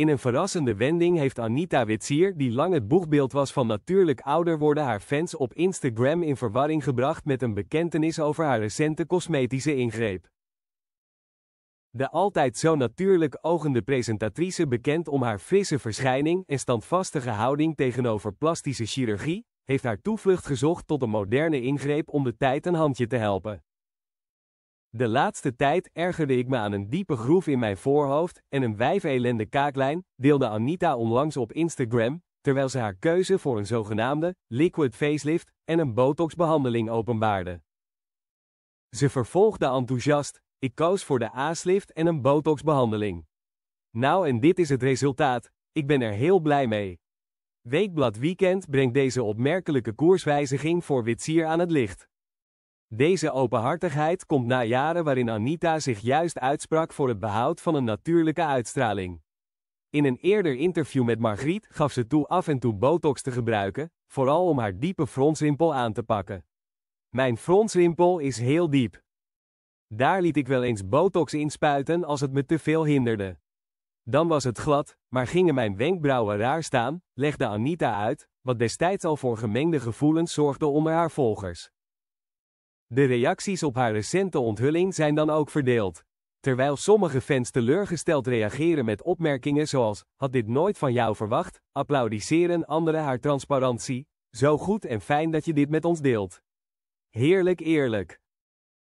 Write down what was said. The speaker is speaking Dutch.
In een verrassende wending heeft Anita Witsier, die lang het boegbeeld was van natuurlijk ouder worden, haar fans op Instagram in verwarring gebracht met een bekentenis over haar recente cosmetische ingreep. De altijd zo natuurlijk ogende presentatrice bekend om haar frisse verschijning en standvastige houding tegenover plastische chirurgie, heeft haar toevlucht gezocht tot een moderne ingreep om de tijd een handje te helpen. De laatste tijd ergerde ik me aan een diepe groef in mijn voorhoofd en een wijfelende kaaklijn, deelde Anita onlangs op Instagram, terwijl ze haar keuze voor een zogenaamde liquid facelift en een botoxbehandeling openbaarde. Ze vervolgde enthousiast, ik koos voor de a en een botoxbehandeling. Nou en dit is het resultaat, ik ben er heel blij mee. Weekblad Weekend brengt deze opmerkelijke koerswijziging voor witsier aan het licht. Deze openhartigheid komt na jaren waarin Anita zich juist uitsprak voor het behoud van een natuurlijke uitstraling. In een eerder interview met Margriet gaf ze toe af en toe botox te gebruiken, vooral om haar diepe fronsrimpel aan te pakken. Mijn fronsrimpel is heel diep. Daar liet ik wel eens botox inspuiten als het me te veel hinderde. Dan was het glad, maar gingen mijn wenkbrauwen raar staan, legde Anita uit, wat destijds al voor gemengde gevoelens zorgde onder haar volgers. De reacties op haar recente onthulling zijn dan ook verdeeld. Terwijl sommige fans teleurgesteld reageren met opmerkingen zoals: had dit nooit van jou verwacht, applaudisseren anderen haar transparantie, zo goed en fijn dat je dit met ons deelt. Heerlijk eerlijk.